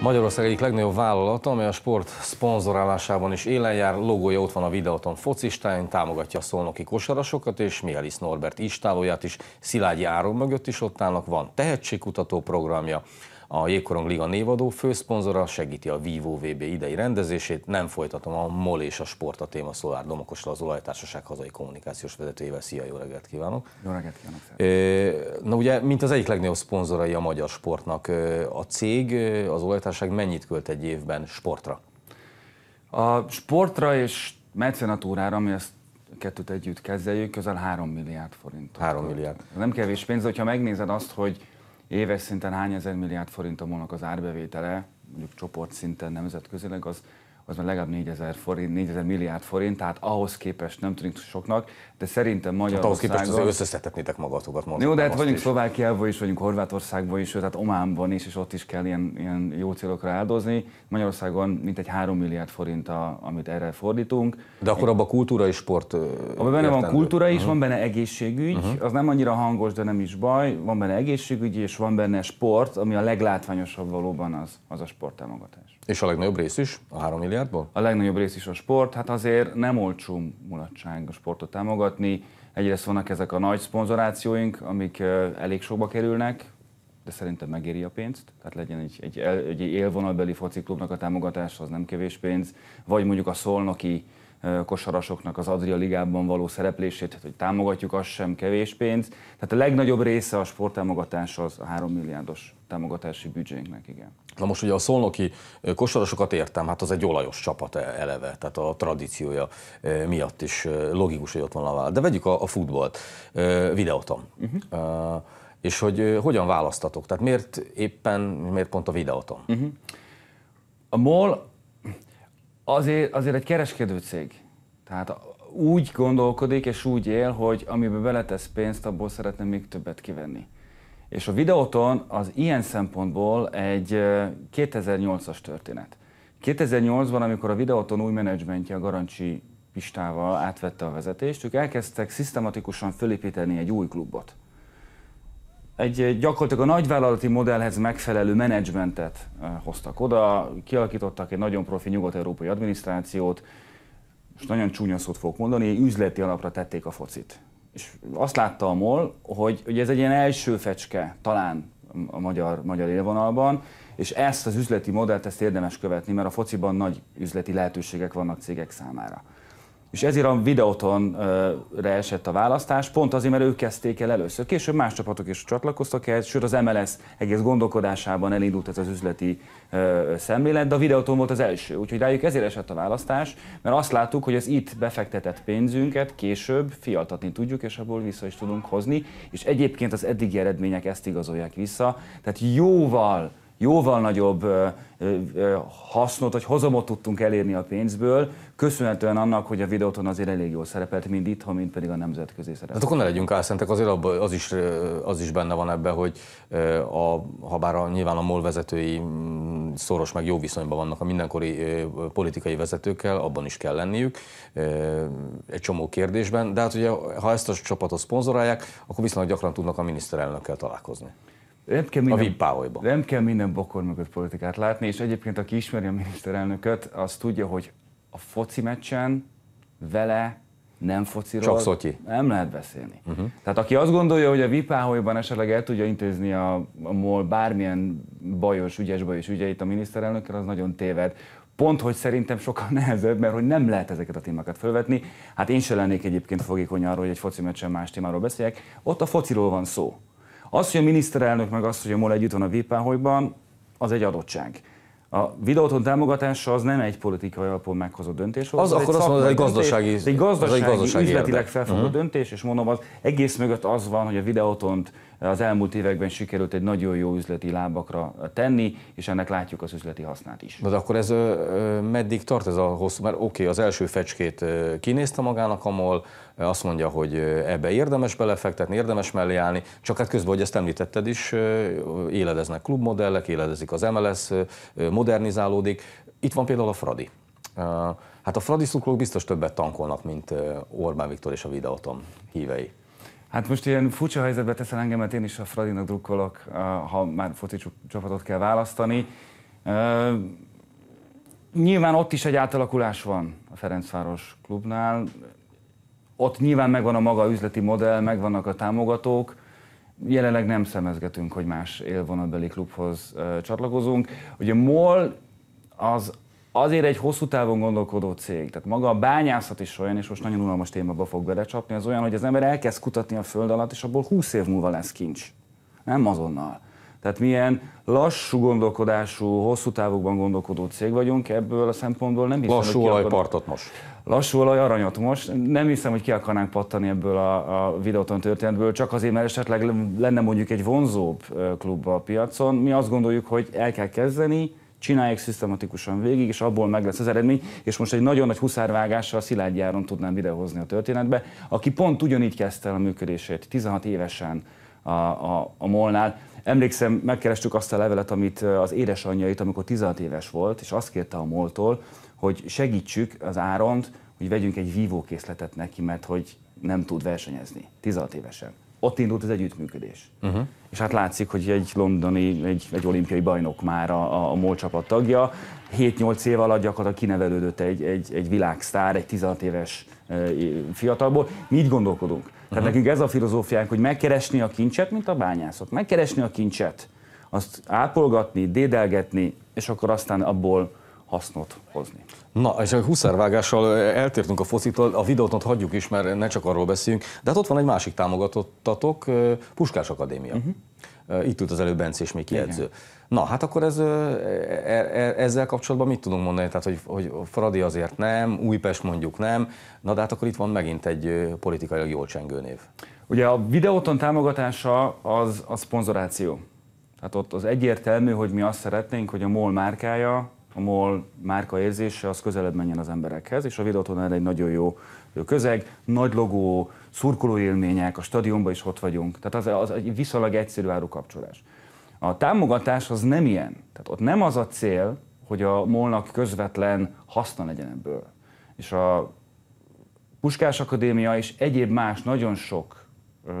Magyarország egyik legnagyobb vállalata, amely a sport szponzorálásában is élen jár, logója ott van a videóton focistáján, támogatja a szolnoki kosarasokat, és Mielis Norbert istálóját is, Szilágyi Áron mögött is ott állnak, van tehetségkutató programja, a Jégkorong Liga névadó főszponzora segíti a Vivo VB idei rendezését. Nem folytatom a MOL és a sport a téma Szolár Domokosra, az olajtársaság hazai kommunikációs vezetőjével. Szia, jó reggelt kívánok! Jó reggelt kívánok! Na ugye, mint az egyik legnagyobb szponzorai a magyar sportnak, a cég, az olajtársaság mennyit költ egy évben sportra? A sportra és mecenatúrára, ami ezt kettőt együtt kezeljük, közel 3 milliárd forint. 3 milliárd. nem kevés pénz, hogyha megnézed azt, hogy éves szinten hány ezer milliárd a az árbevétele, mondjuk csoportszinten nemzetközileg, az az már legalább 4000 forint, 4000 milliárd forint, tehát ahhoz képest nem tűnik soknak, de szerintem Magyarországon... Tehát ahhoz képest azért összeszedhetnétek magatokat most. Jó, de hát vagyunk Szlovákiában is, vagyunk Horvátországban is, tehát Ománban is, és ott is kell ilyen, ilyen jó célokra áldozni. Magyarországon mintegy 3 milliárd forint, a, amit erre fordítunk. De akkor abban kultúra és sport... Abban benne értendő. van kultúra is, uh-huh. van benne egészségügy, uh-huh. az nem annyira hangos, de nem is baj, van benne egészségügy, és van benne sport, ami a leglátványosabb valóban az, az a sporttámogatás. És a legnagyobb rész is, a 3 milliárd milliárdból? A legnagyobb rész is a sport, hát azért nem olcsó mulatság a sportot támogatni. Egyrészt vannak ezek a nagy szponzorációink, amik elég sokba kerülnek, de szerintem megéri a pénzt. Tehát legyen egy, egy, egy élvonalbeli fociklubnak a támogatása, az nem kevés pénz. Vagy mondjuk a szolnoki kosarasoknak az Adria Ligában való szereplését, tehát hogy támogatjuk, az sem kevés pénz. Tehát a legnagyobb része a sporttámogatás az a 3 milliárdos támogatási büdzsénknek, igen. Na most ugye a szolnoki kosarasokat értem, hát az egy olajos csapat e, eleve, tehát a tradíciója miatt is logikus, hogy ott van a vállal. De vegyük a, a futballt, videótom. Mhm. Uh-huh. És hogy hogyan választatok? Tehát miért éppen, miért pont a videótom? Mhm. Uh-huh. A MOL azért, azért egy kereskedő cég. Tehát úgy gondolkodik és úgy él, hogy amiben beletesz pénzt, abból szeretne még többet kivenni. És a videóton az ilyen szempontból egy 2008-as történet. 2008-ban, amikor a videóton új menedzsmentje a Garancsi Pistával átvette a vezetést, ők elkezdtek szisztematikusan fölépíteni egy új klubot. Egy gyakorlatilag a nagyvállalati modellhez megfelelő menedzsmentet hoztak oda, kialakítottak egy nagyon profi nyugat-európai adminisztrációt, most nagyon csúnya szót fogok mondani, üzleti alapra tették a focit és azt látta a MOL, hogy, hogy ez egy ilyen első fecske talán a magyar, magyar élvonalban, és ezt az üzleti modellt ezt érdemes követni, mert a fociban nagy üzleti lehetőségek vannak cégek számára. És ezért a videótonra esett a választás, pont azért, mert ők kezdték el először. Később más csapatok is csatlakoztak ehhez, sőt az MLS egész gondolkodásában elindult ez az üzleti szemlélet, de a videóton volt az első, úgyhogy rájuk ezért esett a választás, mert azt láttuk, hogy az itt befektetett pénzünket később fialtatni tudjuk, és abból vissza is tudunk hozni, és egyébként az eddigi eredmények ezt igazolják vissza, tehát jóval jóval nagyobb hasznot vagy hozamot tudtunk elérni a pénzből, köszönhetően annak, hogy a videóton azért elég jól szerepelt, mind itthon, mind pedig a nemzetközi szerepelt. Hát akkor ne legyünk álszentek, azért az, is, az is benne van ebben, hogy a, ha bár a, nyilván a MOL vezetői mm, szoros meg jó viszonyban vannak a mindenkori politikai vezetőkkel, abban is kell lenniük egy csomó kérdésben, de hát ugye ha ezt a csapatot szponzorálják, akkor viszonylag gyakran tudnak a miniszterelnökkel találkozni. Nem kell minden, a Nem kell minden bokor mögött politikát látni, és egyébként aki ismeri a miniszterelnököt, az tudja, hogy a foci meccsen vele nem fociról. Csak szotyi. Nem lehet beszélni. Uh-huh. Tehát aki azt gondolja, hogy a Vipáholyban esetleg el tudja intézni a, a MOL bármilyen bajos, ügyes bajos ügyeit a miniszterelnökkel, az nagyon téved. Pont, hogy szerintem sokkal nehezebb, mert hogy nem lehet ezeket a témákat felvetni. Hát én se lennék egyébként fogékony arról, hogy egy foci meccsen más témáról beszéljek. Ott a fociról van szó. Az, hogy a miniszterelnök meg azt, hogy a MOL együtt van a Vipáholyban, az egy adottság. A videóton támogatása az nem egy politikai alapon meghozott döntés. Az, az akkor azt mondod, hogy gazdasági, döntés, egy gazdasági, az egy gazdasági üzletileg felfogott uh-huh. döntés, és mondom, az egész mögött az van, hogy a videótont az elmúlt években sikerült egy nagyon jó üzleti lábakra tenni, és ennek látjuk az üzleti hasznát is. De akkor ez meddig tart ez a hosszú? Mert oké, okay, az első fecskét kinézte magának a MOL, azt mondja, hogy ebbe érdemes belefektetni, érdemes mellé állni, csak hát közben, hogy ezt említetted is, éledeznek klubmodellek, éledezik az MLS, modernizálódik. Itt van például a Fradi. Hát a Fradi szuklók biztos többet tankolnak, mint Orbán Viktor és a Videoton hívei. Hát most ilyen furcsa helyzetbe teszel mert én is a Fradinak drukkolok, uh, ha már foci csapatot kell választani. Uh, nyilván ott is egy átalakulás van a Ferencváros klubnál. Ott nyilván megvan a maga üzleti modell, megvannak a támogatók. Jelenleg nem szemezgetünk, hogy más élvonalbeli klubhoz uh, csatlakozunk. Ugye MOL az azért egy hosszú távon gondolkodó cég, tehát maga a bányászat is olyan, és most nagyon unalmas témába fog belecsapni, az olyan, hogy az ember elkezd kutatni a föld alatt, és abból 20 év múlva lesz kincs. Nem azonnal. Tehát milyen lassú gondolkodású, hosszú távokban gondolkodó cég vagyunk, ebből a szempontból nem hiszem, Lassú hogy olajpartot akar... most. Lassú olaj aranyat most. Nem hiszem, hogy ki akarnánk pattani ebből a, a videóton történetből, csak azért, mert esetleg lenne mondjuk egy vonzóbb klub a piacon. Mi azt gondoljuk, hogy el kell kezdeni, csinálják szisztematikusan végig, és abból meg lesz az eredmény, és most egy nagyon nagy huszárvágással a Áron tudnám videóhozni a történetbe, aki pont ugyanígy kezdte el a működését, 16 évesen a, a, a Molnál. Emlékszem, megkerestük azt a levelet, amit az édesanyjait, amikor 16 éves volt, és azt kérte a Moltól, hogy segítsük az Áront, hogy vegyünk egy vívókészletet neki, mert hogy nem tud versenyezni 16 évesen ott indult az együttműködés. Uh-huh. És hát látszik, hogy egy londoni, egy, egy olimpiai bajnok már a, a MOL csapat tagja. 7-8 év alatt gyakorlatilag kinevelődött egy, egy, egy világsztár, egy 16 éves e, fiatalból. Mi így gondolkodunk. Tehát uh-huh. nekünk ez a filozófiánk, hogy megkeresni a kincset, mint a bányászok. Megkeresni a kincset, azt ápolgatni, dédelgetni, és akkor aztán abból hasznot hozni. Na, és a huszárvágással eltértünk a focitól, a videót hagyjuk is, mert ne csak arról beszéljünk, de hát ott van egy másik támogatottatok, Puskás Akadémia. Uh-huh. Itt ült az előbb Bence és még kiedző. Na, hát akkor ez, e, e, e, ezzel kapcsolatban mit tudunk mondani? Tehát, hogy, hogy Fradi azért nem, Újpest mondjuk nem, na de hát akkor itt van megint egy politikailag jól csengő név. Ugye a videóton támogatása az a szponzoráció. Tehát ott az egyértelmű, hogy mi azt szeretnénk, hogy a MOL márkája a MOL márka érzése az közelebb menjen az emberekhez, és a Videoton erre egy nagyon jó közeg, nagy logó, szurkoló élmények, a stadionban is ott vagyunk. Tehát az, az egy viszonylag egyszerű kapcsolás. A támogatás az nem ilyen. Tehát ott nem az a cél, hogy a molnak közvetlen haszna legyen ebből. És a Puskás Akadémia és egyéb más nagyon sok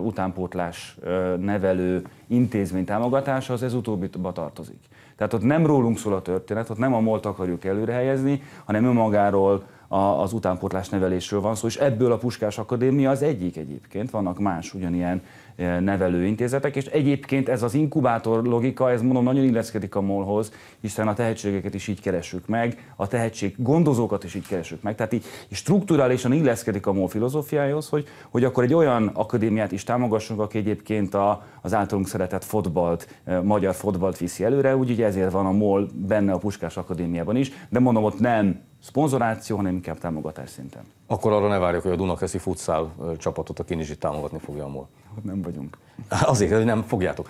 utánpótlás nevelő intézmény támogatása, az ez utóbbiba tartozik. Tehát ott nem rólunk szól a történet, ott nem a molt akarjuk előre helyezni, hanem önmagáról az utánpótlás nevelésről van szó, és ebből a Puskás Akadémia az egyik egyébként, vannak más ugyanilyen e, nevelőintézetek, és egyébként ez az inkubátor logika, ez mondom nagyon illeszkedik a molhoz, hiszen a tehetségeket is így keresünk meg, a tehetség gondozókat is így keresünk meg, tehát így strukturálisan illeszkedik a mol filozófiájához, hogy, hogy akkor egy olyan akadémiát is támogassunk, aki egyébként a, az általunk szeretett fotbalt, e, magyar fotbalt viszi előre, úgy ugye ezért van a mol benne a Puskás Akadémiában is, de mondom ott nem szponzoráció, hanem inkább támogatás szinten. Akkor arra ne várjuk, hogy a Dunakeszi futszál csapatot a Kinizsit támogatni fogja a MOL. Hát nem vagyunk. Azért, hogy nem fogjátok.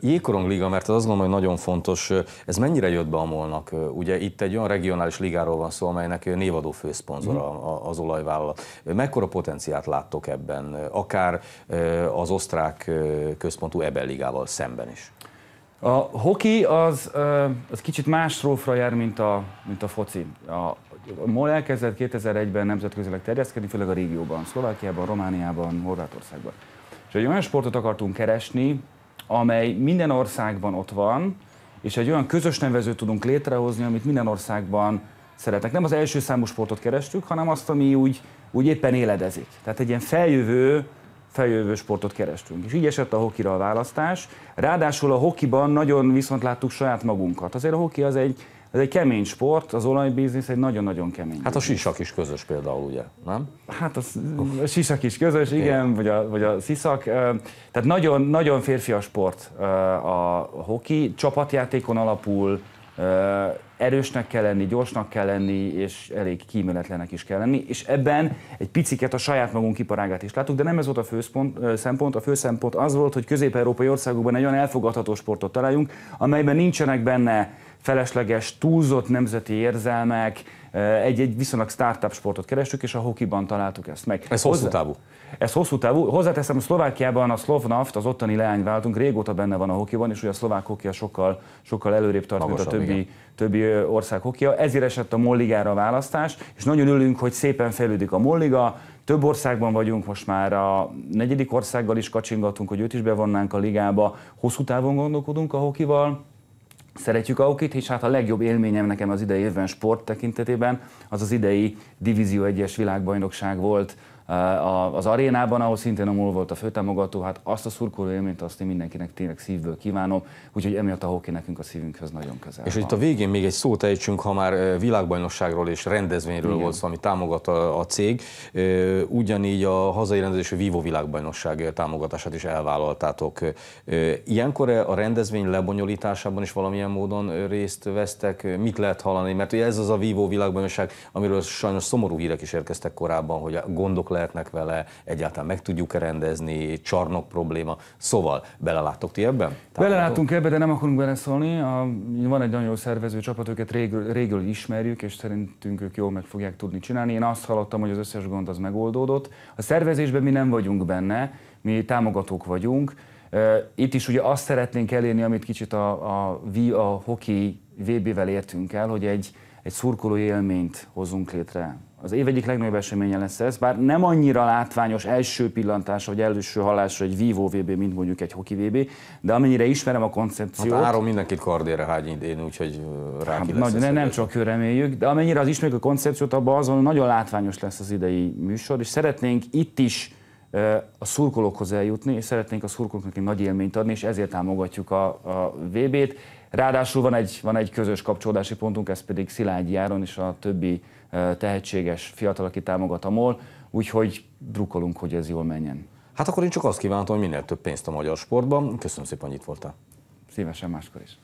Jékorong Liga, mert az azt gondolom, hogy nagyon fontos, ez mennyire jött be a molnak? Ugye itt egy olyan regionális ligáról van szó, amelynek névadó főszponzor mm. az olajvállalat. Mekkora potenciát láttok ebben, akár az osztrák központú Ebel ligával szemben is? A hoki az, az kicsit más strófra jár, mint a, mint a foci. A, MOL elkezdett 2001-ben nemzetközileg terjeszkedni, főleg a régióban, Szlovákiában, Romániában, Horvátországban. És egy olyan sportot akartunk keresni, amely minden országban ott van, és egy olyan közös nevezőt tudunk létrehozni, amit minden országban szeretnek. Nem az első számú sportot kerestük, hanem azt, ami úgy, úgy éppen éledezik. Tehát egy ilyen feljövő, feljövő sportot kerestünk. És így esett a hokira a választás. Ráadásul a hokiban nagyon viszont láttuk saját magunkat. Azért a hoki az egy, az egy kemény sport, az olajbiznisz egy nagyon-nagyon kemény. Hát a sisak is közös például, ugye, nem? Hát az, a sisak is közös, igen, igen vagy, a, vagy a sziszak. Tehát nagyon, nagyon a sport a hoki, csapatjátékon alapul, Erősnek kell lenni, gyorsnak kell lenni, és elég kíméletlenek is kell lenni, és ebben egy piciket a saját magunk iparágát is láttuk, de nem ez volt a fő szempont. A fő szempont az volt, hogy közép-európai országokban egy olyan elfogadható sportot találjunk, amelyben nincsenek benne felesleges, túlzott nemzeti érzelmek, eh, egy-egy viszonylag startup sportot kerestük, és a hokiban találtuk ezt meg. Ez hosszú távú? Ez hosszú távú. Hozzáteszem, Szlovákiában a Slovnaft, az ottani leányváltunk, régóta benne van a hokiban, és ugye a szlovák hokia sokkal, sokkal előrébb tart, Magasabb, mint a többi, többi ország hokia. Ezért esett a Molligára a választás, és nagyon örülünk, hogy szépen fejlődik a Molliga, több országban vagyunk, most már a negyedik országgal is kacsingatunk, hogy őt is bevonnánk a ligába. Hosszú távon gondolkodunk a hokival, Szeretjük Aukit, és hát a legjobb élményem nekem az idei évben sport tekintetében az az idei Divízió 1-es világbajnokság volt, az arénában, ahol szintén a MOL volt a főtámogató, hát azt a szurkoló élményt azt én mindenkinek tényleg szívből kívánom, úgyhogy emiatt a hoki nekünk a szívünkhöz nagyon közel. És van. itt a végén még egy szót ejtsünk, ha már világbajnokságról és rendezvényről Igen. volt szó, ami támogat a, a cég, ugyanígy a hazai a Vivo világbajnokság támogatását is elvállaltátok. Ilyenkor a rendezvény lebonyolításában is valamilyen módon részt vesztek? Mit lehet hallani? Mert ez az a Vivo világbajnokság, amiről sajnos szomorú hírek is érkeztek korábban, hogy gondok lehet lehetnek vele, egyáltalán meg tudjuk rendezni, csarnok probléma. Szóval belelátok ti ebben? Támogatom? Belelátunk ebbe, de nem akarunk beleszólni. A, van egy nagyon jó szervező csapat, őket régül, régül ismerjük, és szerintünk ők jól meg fogják tudni csinálni. Én azt hallottam, hogy az összes gond az megoldódott. A szervezésben mi nem vagyunk benne, mi támogatók vagyunk. Itt is ugye azt szeretnénk elérni, amit kicsit a, a, a, a hoki VB-vel értünk el, hogy egy, egy szurkoló élményt hozunk létre az év egyik legnagyobb eseménye lesz ez, bár nem annyira látványos első pillantás, vagy első hallás, hogy vívó VB, mint mondjuk egy hoki VB, de amennyire ismerem a koncepciót... Hát áron mindenkit kardére hágy idén, úgyhogy rá hát, nagy, ne, nem csak reméljük, de amennyire az ismerjük a koncepciót, abban azon nagyon látványos lesz az idei műsor, és szeretnénk itt is a szurkolókhoz eljutni, és szeretnénk a szurkolóknak egy nagy élményt adni, és ezért támogatjuk a, a VB-t. Ráadásul van egy, van egy közös kapcsolódási pontunk, ez pedig Szilágyi Áron és a többi tehetséges fiatal, aki támogat a MOL, úgyhogy drukkolunk, hogy ez jól menjen. Hát akkor én csak azt kívánom, hogy minél több pénzt a magyar sportban. Köszönöm szépen, hogy itt voltál. Szívesen máskor is.